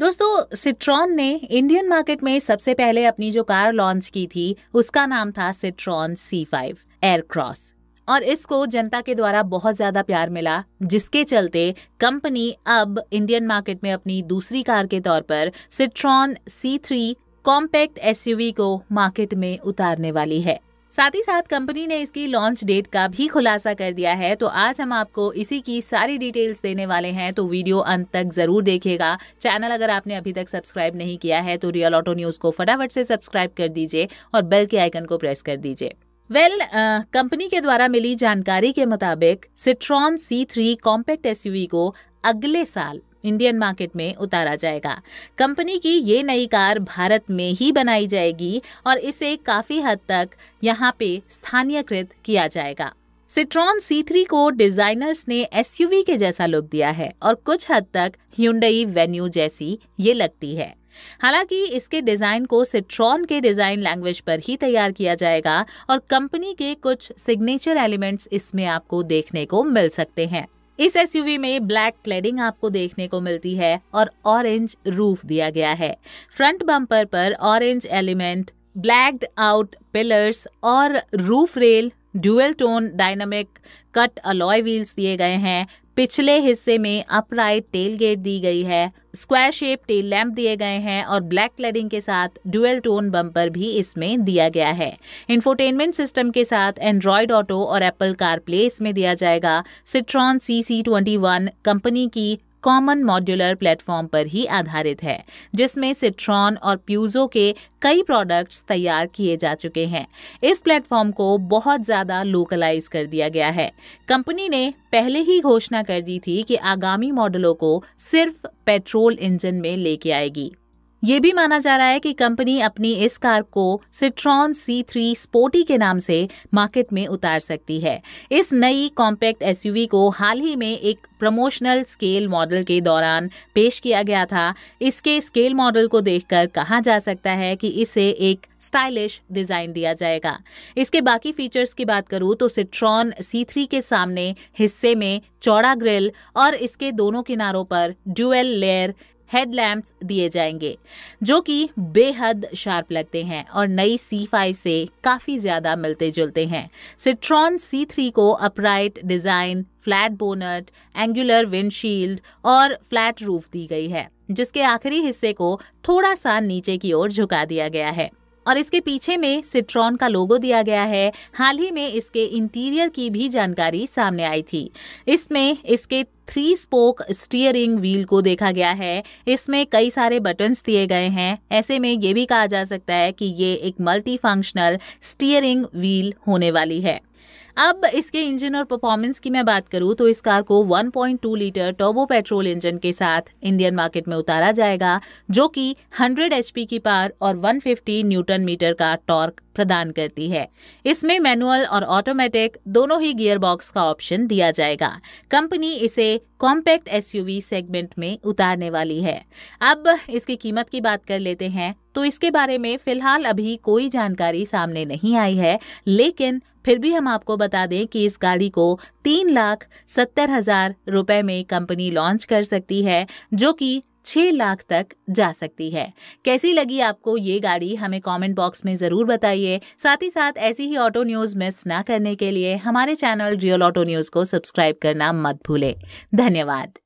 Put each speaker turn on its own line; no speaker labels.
दोस्तों सिट्रॉन ने Indian market में सबसे पहले अपनी जो कार लॉन्च की थी उसका नाम था सिट्रॉन सी फाइव एयरक्रॉस और इसको जनता के द्वारा बहुत ज्यादा प्यार मिला जिसके चलते कंपनी अब इंडियन मार्केट में अपनी दूसरी कार के तौर पर Citroen C three compact SUV को मार्केट में उतारने वाली है साथ ही साथ कंपनी ने इसकी लॉन्च डेट का भी खुलासा कर दिया है तो आज हम आपको इसी की सारी डिटेल्स देने वाले हैं तो वीडियो अंत तक जरूर देखिएगा चैनल अगर आपने अभी तक सब्सक्राइब नहीं किया है तो रियल ऑटो न्यूज़ को फटाफट से सब्सक्राइब कर दीजिए और बेल के आइकन को प्रेस कर दीजिए वेल well, uh, कंपनी के द्वारा मिली जानकारी के मुताबिक Citroen C three compact SUV को अगले साल इंडियन मार्केट में उतारा जाएगा कंपनी की ये नई कार भारत में ही बनाई जाएगी और इसे काफी हद तक यहाँ पे स्थानीयकृत किया जाएगा सिट्रॉन C3 को डिजाइनर्स ने एसयूवी के जैसा लुक दिया है और कुछ हद तक ह्यूंडई वेन्यू जैसी ये लगती है हालांकि इसके डिजाइन को सिट्रॉन के डिजाइन लैंग्वेज पर ही तैयार किया जाएगा और कंपनी के कुछ सिग्नेचर एलिमेंट्स इसमें आपको देखने को मिल सकते हैं इस एसयूवी में ब्लैक क्लेडिंग आपको देखने को मिलती है और ऑरेंज रूफ दिया गया है फ्रंट बम्पर पर orange element blacked out pillars और roof rail dual tone dynamic cut alloy wheels दिए गए हैं पिछले हिस्से में अपराइट टेल गेट दी गई है स्क्वायर शेप टेल लैम्प दिए गए हैं और ब्लैक क्लेडिंग के साथ डुअल टोन बम्पर भी इसमें दिया गया है इंफोटेनमेंट सिस्टम के साथ एंड्रॉयड ऑटो और एप्पल कार प्ले इसमें दिया जाएगा Citroen C C twenty one company की कॉमन मॉड्यूलर प्लेटफॉर्म पर ही आधारित है जिसमें सिट्रॉन और प्यूजो के कई प्रोडक्ट्स तैयार किए जा चुके हैं इस प्लेटफॉर्म को बहुत ज़्यादा लोकलाइज कर दिया गया है कंपनी ने पहले ही घोषणा कर दी थी कि आगामी मॉडलों को सिर्फ पेट्रोल इंजन में लेके आएगी ये भी माना जा रहा है कि कंपनी अपनी इस कार को सिट्रॉन सी थ्री स्पोर्टी के नाम से मार्केट में उतार सकती है इस नई कॉम्पैक्ट एसयूवी को हाल ही में एक प्रमोशनल स्केल मॉडल के दौरान पेश किया गया था इसके स्केल मॉडल को देखकर कहा जा सकता है कि इसे एक स्टाइलिश डिजाइन दिया जाएगा इसके बाकी फीचर्स की बात करूं तो सिट्रॉन सी थ्री के सामने हिस्से में चौड़ा ग्रिल और इसके दोनों किनारों पर ड्यूएल लेयर हेडलैम्प्स दिए जाएंगे जो कि बेहद शार्प लगते हैं और नई सी फाइव से काफ़ी ज़्यादा मिलते जुलते हैं सिट्रॉन सी थ्री को upright design flat bonnet angular windshield और फ्लैट रूफ दी गई है जिसके आखिरी हिस्से को थोड़ा सा नीचे की ओर झुका दिया गया है और इसके पीछे में सिट्रॉन का लोगो दिया गया है हाल ही में इसके इंटीरियर की भी जानकारी सामने आई थी इसमें इसके थ्री स्पोक स्टीयरिंग व्हील को देखा गया है इसमें कई सारे बटन्स दिए गए हैं ऐसे में ये भी कहा जा सकता है कि ये एक मल्टी फंक्शनल स्टीयरिंग व्हील होने वाली है अब इसके इंजन और परफॉर्मेंस की मैं बात करूँ तो इस कार को 1.2 लीटर टर्बो पेट्रोल इंजन के साथ इंडियन मार्केट में उतारा जाएगा जो कि 100 एचपी की पार और 150 न्यूटन मीटर का टॉर्क प्रदान करती है इसमें मैनुअल और ऑटोमेटिक दोनों ही गियर बॉक्स का ऑप्शन दिया जाएगा कंपनी इसे कॉम्पैक्ट एसयूवी सेगमेंट में उतारने वाली है अब इसकी कीमत की बात कर लेते हैं तो इसके बारे में फिलहाल अभी कोई जानकारी सामने नहीं आई है लेकिन फिर भी हम आपको बता दें कि इस गाड़ी को तीन लाख सत्तर हजार रुपए में कंपनी लॉन्च कर सकती है जो कि छह लाख तक जा सकती है कैसी लगी आपको ये गाड़ी हमें कमेंट बॉक्स में ज़रूर बताइए साथ ही साथ ऐसी ही ऑटो न्यूज़ मिस ना करने के लिए हमारे चैनल रियल ऑटो न्यूज़ को सब्सक्राइब करना मत भूलें धन्यवाद